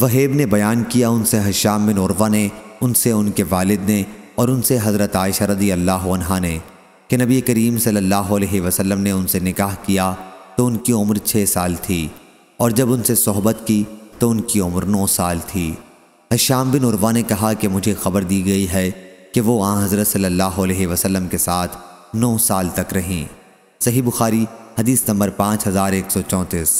वहेब ने बयान किया उनसे हशाम बिन उर्वा ने उनसे उनके वालिद ने और उनसे हज़रत आयशा रदी अल्लाह ने कि नबी करीम सल्लल्लाहु अलैहि वसल्लम ने उनसे निकाह किया तो उनकी उम्र छः साल थी और जब उनसे सोहबत की तो उनकी उम्र नौ साल थी हशाम बिन उर्वा ने कहा कि मुझे खबर दी गई है कि वो आ हज़रत सल्लल्लाहु अलैहि वसल्लम के साथ नौ साल तक रहीं सही बुखारी हदीस नंबर पाँच हज़ार एक सौ चौंतीस